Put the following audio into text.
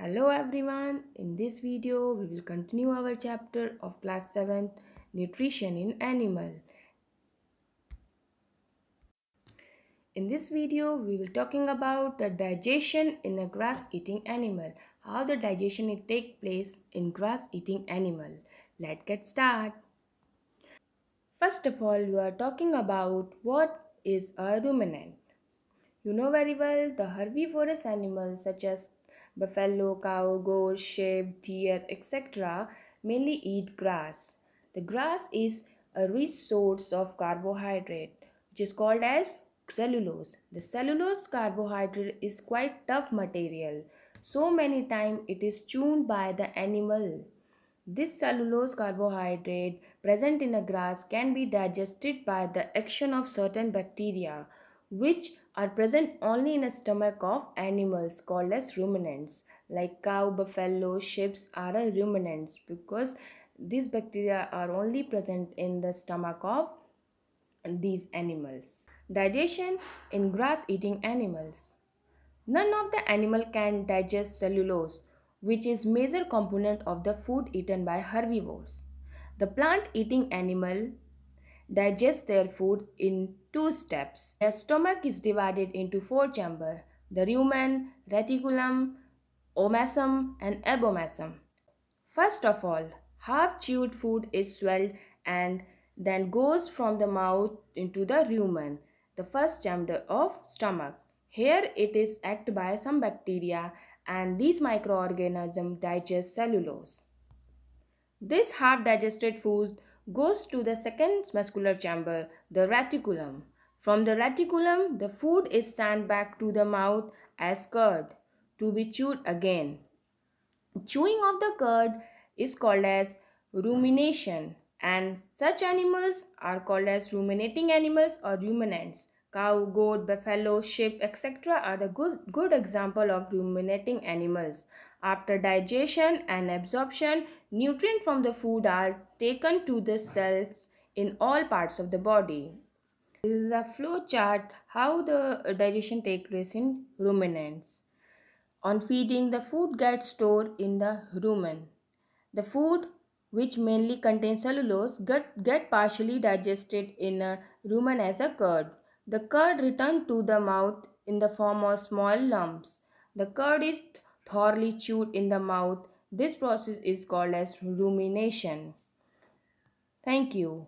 Hello everyone, in this video we will continue our chapter of class 7 Nutrition in Animal. In this video we will talking about the digestion in a grass eating animal, how the digestion it take place in grass eating animal. Let's get start. First of all we are talking about what is a ruminant. You know very well the herbivorous animals such as Buffalo, cow, goat, sheep, deer, etc. mainly eat grass. The grass is a rich source of carbohydrate which is called as cellulose. The cellulose carbohydrate is quite tough material. So many times it is chewed by the animal. This cellulose carbohydrate present in a grass can be digested by the action of certain bacteria which are present only in the stomach of animals called as ruminants. Like cow, buffalo, sheep are ruminants because these bacteria are only present in the stomach of these animals. Digestion in grass-eating animals. None of the animal can digest cellulose, which is major component of the food eaten by herbivores. The plant-eating animal digest their food in two steps. Their stomach is divided into four chambers, the rumen, reticulum, omasum and abomasum. First of all, half chewed food is swelled and then goes from the mouth into the rumen, the first chamber of stomach. Here it is acted by some bacteria and these microorganisms digest cellulose. This half digested food goes to the second muscular chamber, the reticulum. From the reticulum, the food is sent back to the mouth as curd to be chewed again. Chewing of the curd is called as rumination and such animals are called as ruminating animals or ruminants. Cow, goat, buffalo, sheep, etc. are the good, good example of ruminating animals. After digestion and absorption, nutrients from the food are taken to the cells in all parts of the body. This is a flow chart how the digestion takes place in ruminants. On feeding, the food gets stored in the rumen. The food which mainly contains cellulose, get, get partially digested in a rumen as a curd. The curd returned to the mouth in the form of small lumps. The curd is thoroughly chewed in the mouth. This process is called as rumination. Thank you.